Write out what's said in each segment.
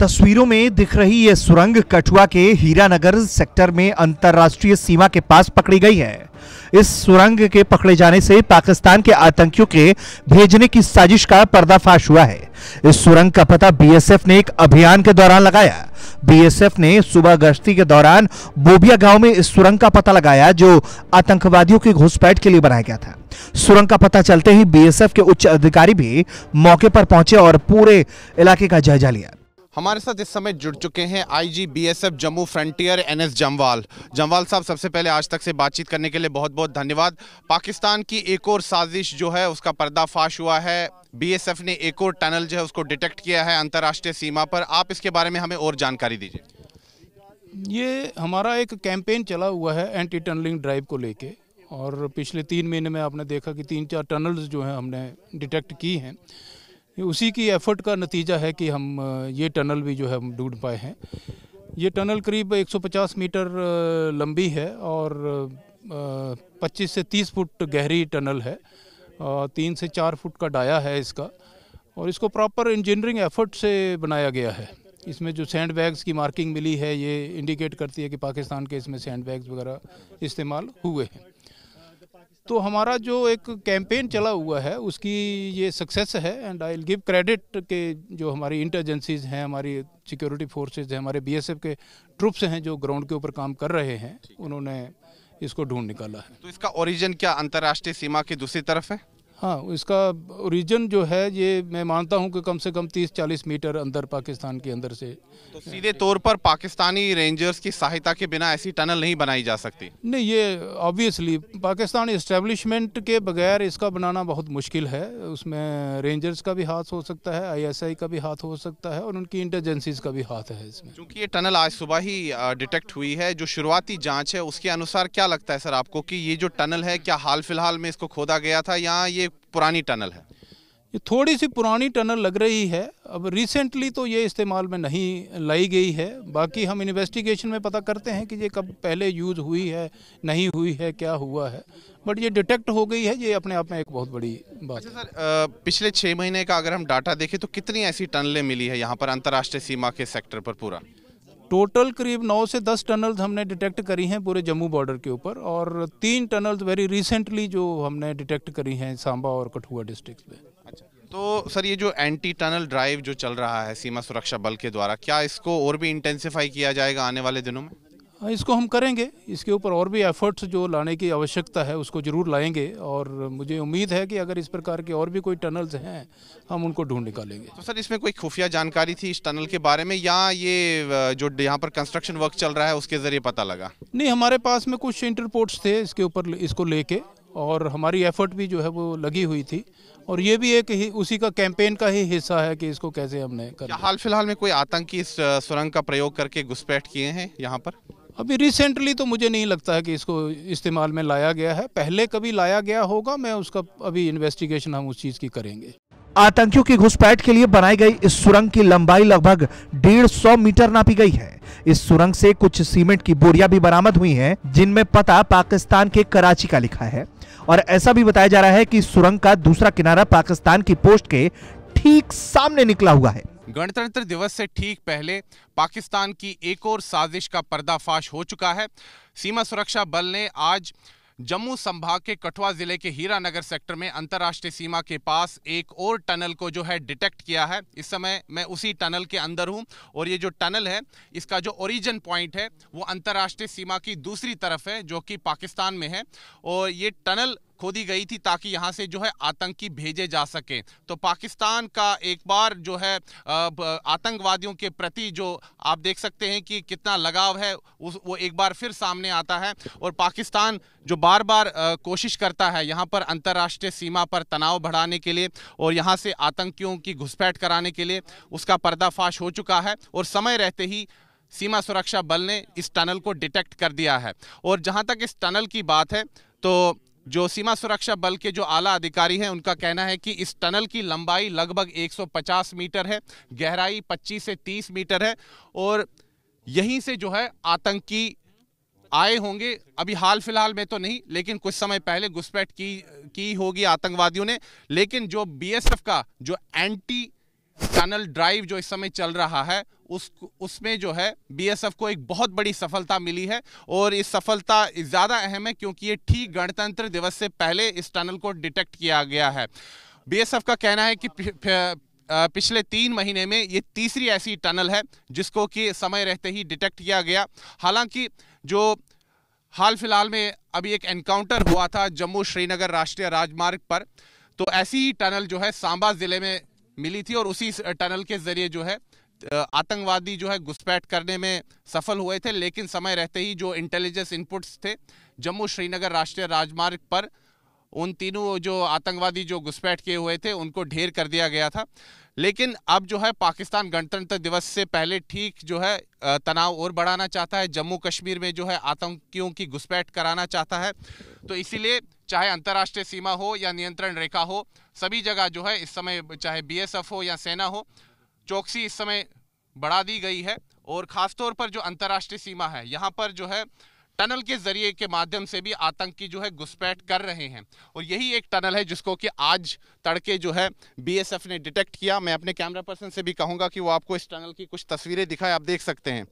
तस्वीरों में दिख रही यह सुरंग कठुआ के हीरानगर सेक्टर में अंतर्राष्ट्रीय सीमा के पास पकड़ी गई है इस सुरंग के पकड़े जाने से पाकिस्तान के आतंकियों के भेजने की साजिश का पर्दाफाश हुआ है इस सुरंग का पता बीएसएफ ने एक अभियान के दौरान लगाया बीएसएफ ने सुबह गश्ती के दौरान बोबिया गांव में इस सुरंग का पता लगाया जो आतंकवादियों की घुसपैठ के लिए बनाया गया था सुरंग का पता चलते ही बीएसएफ के उच्च अधिकारी भी मौके पर पहुंचे और पूरे इलाके का जायजा लिया हमारे साथ इस समय जुड़ चुके हैं IG BSF Jammu frontier NS Jamwal Jamwal साहब सबसे पहले आज तक से बातचीत करने के लिए बहुत बहुत धन्यवाद पाकिस्तान की एक और साजिश जो है उसका पर्दाफाश हुआ है बीएसएफ ने एक और टनल जो है उसको डिटेक्ट किया है अंतर्राष्ट्रीय सीमा पर आप इसके बारे में हमें और जानकारी दीजिए ये हमारा एक कैंपेन चला हुआ है एंटी टनलिंग ड्राइव को लेके और पिछले तीन महीने में आपने देखा कि तीन चार टनल्स जो हैं हमने डिटेक्ट की हैं उसी की एफर्ट का नतीजा है कि हम ये टनल भी जो है हम ढूंढ पाए हैं ये टनल करीब 150 मीटर लंबी है और 25 से 30 फुट गहरी टनल है तीन से चार फुट का डाया है इसका और इसको प्रॉपर इंजीनियरिंग एफर्ट से बनाया गया है इसमें जो सैंड बैग्स की मार्किंग मिली है ये इंडिकेट करती है कि पाकिस्तान के इसमें सैंड बैग्स वगैरह इस्तेमाल हुए हैं तो हमारा जो एक कैंपेन चला हुआ है उसकी ये सक्सेस है एंड आई गिव क्रेडिट के जो हमारी इंटर्जेंसीज हैं हमारी सिक्योरिटी फोर्सेज हैं हमारे बीएसएफ के ट्रुप्स हैं जो ग्राउंड के ऊपर काम कर रहे हैं उन्होंने इसको ढूंढ निकाला है तो इसका ओरिजिन क्या अंतर्राष्ट्रीय सीमा की दूसरी तरफ है हाँ इसका ओरिजिन जो है ये मैं मानता हूँ कि कम से कम 30-40 मीटर अंदर पाकिस्तान के अंदर से तो सीधे तौर पर पाकिस्तानी रेंजर्स की सहायता के बिना ऐसी टनल नहीं बनाई जा सकती नहीं ये ऑब्वियसली पाकिस्तान इस्टेब्लिशमेंट के बगैर इसका बनाना बहुत मुश्किल है उसमें रेंजर्स का भी हाथ हो सकता है आईएसआई का भी हाथ हो सकता है और उनकी इंटेलिजेंसीज का भी हाथ है इसमें चूँकि ये टनल आज सुबह ही डिटेक्ट हुई है जो शुरुआती जाँच है उसके अनुसार क्या लगता है सर आपको कि ये जो टनल है क्या हाल फिलहाल में इसको खोदा गया था या ये ये पुरानी टनल है ये थोड़ी सी पुरानी टनल लग रही है अब रिसेंटली तो ये इस्तेमाल में नहीं लाई गई है बाकी हम इन्वेस्टिगेशन में पता करते हैं कि ये कब पहले यूज़ हुई है नहीं हुई है क्या हुआ है बट ये डिटेक्ट हो गई है ये अपने आप में एक बहुत बड़ी बात अच्छा है सर आ, पिछले छः महीने का अगर हम डाटा देखें तो कितनी ऐसी टनलें मिली है यहाँ पर अंतर्राष्ट्रीय सीमा के सेक्टर पर पूरा टोटल करीब नौ से दस टनल्स हमने डिटेक्ट करी हैं पूरे जम्मू बॉर्डर के ऊपर और तीन टनल्स वेरी रिसेंटली जो हमने डिटेक्ट करी हैं सांबा और कठुआ डिस्ट्रिक्ट में अच्छा तो सर ये जो एंटी टनल ड्राइव जो चल रहा है सीमा सुरक्षा बल के द्वारा क्या इसको और भी इंटेंसिफाई किया जाएगा आने वाले दिनों में हाँ, इसको हम करेंगे इसके ऊपर और भी एफर्ट्स जो लाने की आवश्यकता है उसको ज़रूर लाएंगे और मुझे उम्मीद है कि अगर इस प्रकार के और भी कोई टनल्स हैं हम उनको ढूंढ निकालेंगे तो सर इसमें कोई खुफिया जानकारी थी इस टनल के बारे में या ये जो यहाँ पर कंस्ट्रक्शन वर्क चल रहा है उसके ज़रिए पता लगा नहीं हमारे पास में कुछ इंटरपोर्ट्स थे इसके ऊपर इसको ले और हमारी एफर्ट भी जो है वो लगी हुई थी और ये भी एक ही उसी का कैंपेन का ही हिस्सा है कि इसको कैसे हमने कर हाल फिलहाल में कोई आतंकी इस सुरंग का प्रयोग करके घुसपैठ किए हैं यहाँ पर अभी रिसेंटली तो मुझे नहीं लगता है कि इसको इस्तेमाल में लाया गया है पहले कभी लाया गया होगा मैं उसका अभी इन्वेस्टिगेशन हम उस चीज़ की करेंगे आतंकियों की घुसपैठ के लिए बनाई गई इस सुरंग की लंबाई लगभग डेढ़ सौ मीटर नापी गई है इस सुरंग से कुछ सीमेंट की बोरियां भी बरामद हुई हैं, जिनमें पता पाकिस्तान के कराची का लिखा है और ऐसा भी बताया जा रहा है कि सुरंग का दूसरा किनारा पाकिस्तान की पोस्ट के ठीक सामने निकला हुआ है गणतंत्र दिवस से ठीक पहले पाकिस्तान की एक और साजिश का पर्दाफाश हो चुका है सीमा सुरक्षा बल ने आज जम्मू संभाग के कठुआ जिले के हीरा नगर सेक्टर में अंतर्राष्ट्रीय सीमा के पास एक और टनल को जो है डिटेक्ट किया है इस समय मैं उसी टनल के अंदर हूं और ये जो टनल है इसका जो ओरिजिन पॉइंट है वो अंतर्राष्ट्रीय सीमा की दूसरी तरफ है जो कि पाकिस्तान में है और ये टनल खोदी गई थी ताकि यहाँ से जो है आतंकी भेजे जा सकें तो पाकिस्तान का एक बार जो है आतंकवादियों के प्रति जो आप देख सकते हैं कि कितना लगाव है उस वो एक बार फिर सामने आता है और पाकिस्तान जो बार बार कोशिश करता है यहाँ पर अंतर्राष्ट्रीय सीमा पर तनाव बढ़ाने के लिए और यहाँ से आतंकियों की घुसपैठ कराने के लिए उसका पर्दाफाश हो चुका है और समय रहते ही सीमा सुरक्षा बल ने इस टनल को डिटेक्ट कर दिया है और जहाँ तक इस टनल की बात है तो जो सीमा सुरक्षा बल के जो आला अधिकारी हैं उनका कहना है कि इस टनल की लंबाई लगभग 150 मीटर है गहराई 25 से 30 मीटर है और यहीं से जो है आतंकी आए होंगे अभी हाल फिलहाल में तो नहीं लेकिन कुछ समय पहले घुसपैठ की की होगी आतंकवादियों ने लेकिन जो बीएसएफ का जो एंटी टनल ड्राइव जो इस समय चल रहा है उस उसमें जो है बीएसएफ को एक बहुत बड़ी सफलता मिली है और इस सफलता ज़्यादा अहम है क्योंकि ये ठीक गणतंत्र दिवस से पहले इस टनल को डिटेक्ट किया गया है बीएसएफ का कहना है कि पिछले तीन महीने में ये तीसरी ऐसी टनल है जिसको कि समय रहते ही डिटेक्ट किया गया हालांकि जो हाल फिलहाल में अभी एक एनकाउंटर हुआ था जम्मू श्रीनगर राष्ट्रीय राजमार्ग पर तो ऐसी ही टनल जो है सांबा ज़िले में मिली थी और उसी टनल के जरिए जो है आतंकवादी जो है घुसपैठ करने में सफल हुए थे लेकिन समय रहते ही जो इंटेलिजेंस इनपुट्स थे जम्मू श्रीनगर राष्ट्रीय राजमार्ग पर उन तीनों जो आतंकवादी जो घुसपैठ किए हुए थे उनको ढेर कर दिया गया था लेकिन अब जो है पाकिस्तान गणतंत्र दिवस से पहले ठीक जो है तनाव और बढ़ाना चाहता है जम्मू कश्मीर में जो है आतंकियों की घुसपैठ कराना चाहता है तो इसीलिए चाहे अंतर्राष्ट्रीय सीमा हो या नियंत्रण रेखा हो सभी जगह जो है इस समय चाहे बीएसएफ हो या सेना हो चौकसी इस समय बढ़ा दी गई है और ख़ासतौर पर जो अंतर्राष्ट्रीय सीमा है यहाँ पर जो है टनल के जरिए के माध्यम से भी आतंकी जो है घुसपैठ कर रहे हैं और यही एक टनल है जिसको कि आज तड़के जो है बीएसएफ ने डिटेक्ट किया मैं अपने कैमरा पर्सन से भी कहूँगा कि वो आपको इस टनल की कुछ तस्वीरें दिखाए आप देख सकते हैं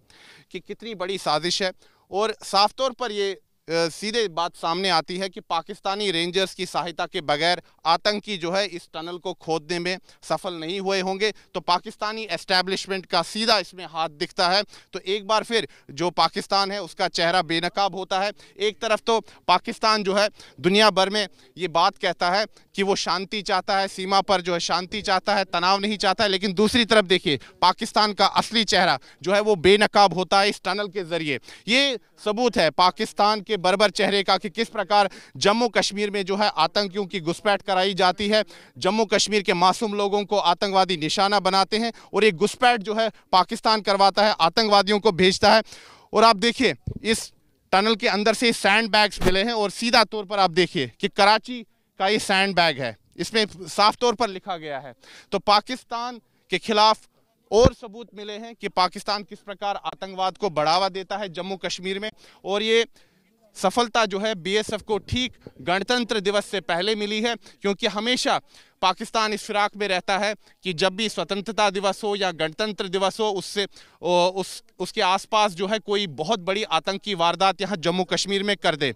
कि कितनी बड़ी साजिश है और साफ तौर पर ये सीधे बात सामने आती है कि पाकिस्तानी रेंजर्स की सहायता के बगैर आतंकी जो है इस टनल को खोदने में सफल नहीं हुए होंगे तो पाकिस्तानी एस्टैब्लिशमेंट का सीधा इसमें हाथ दिखता है तो एक बार फिर जो पाकिस्तान है उसका चेहरा बेनकाब होता है एक तरफ तो पाकिस्तान जो है दुनिया भर में ये बात कहता है कि वो शांति चाहता है सीमा पर जो है शांति चाहता है तनाव नहीं चाहता है लेकिन दूसरी तरफ देखिए पाकिस्तान का असली चेहरा जो है वो बेनकाब होता है इस टनल के ज़रिए ये सबूत है पाकिस्तान के के बरबर चेहरे का कि किस प्रकार जम्मू कश्मीर में जो है आतंकियों की घुसपैठ कराई जाती है जम्मू कश्मीर के मासूम लोगों को आतंकवादी निशाना बनाते हैं और ये घुसपैठ जो है पाकिस्तान करवाता है आतंकवादियों को भेजता है और आप देखिए इस टनल के अंदर से सैंड बैग्स मिले हैं और सीधा तौर पर आप देखिए कि कराची का ये सैंड बैग है इसमें साफ तौर पर लिखा गया है तो पाकिस्तान के खिलाफ और सबूत मिले हैं कि पाकिस्तान किस प्रकार आतंकवाद को बढ़ावा देता है जम्मू कश्मीर में और ये सफलता जो है बीएसएफ को ठीक गणतंत्र दिवस से पहले मिली है क्योंकि हमेशा पाकिस्तान इस फिराक में रहता है कि जब भी स्वतंत्रता दिवस हो या गणतंत्र दिवस हो उससे उस उसके आसपास जो है कोई बहुत बड़ी आतंकी वारदात यहाँ जम्मू कश्मीर में कर दे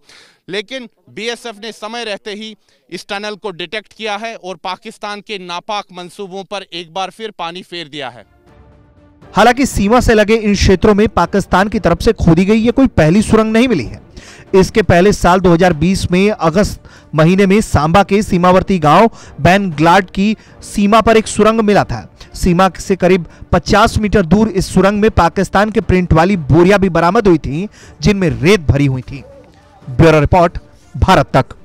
लेकिन बीएसएफ ने समय रहते ही इस टनल को डिटेक्ट किया है और पाकिस्तान के नापाक मंसूबों पर एक बार फिर पानी फेर दिया है हालांकि सीमा से लगे इन क्षेत्रों में पाकिस्तान की तरफ से खोदी गई ये कोई पहली सुरंग नहीं मिली है इसके पहले साल 2020 में अगस्त महीने में सांबा के सीमावर्ती गांव बैनग्लाड की सीमा पर एक सुरंग मिला था सीमा से करीब 50 मीटर दूर इस सुरंग में पाकिस्तान के प्रिंट वाली बोरिया भी बरामद हुई थी जिनमें रेत भरी हुई थी ब्यूरो रिपोर्ट भारत तक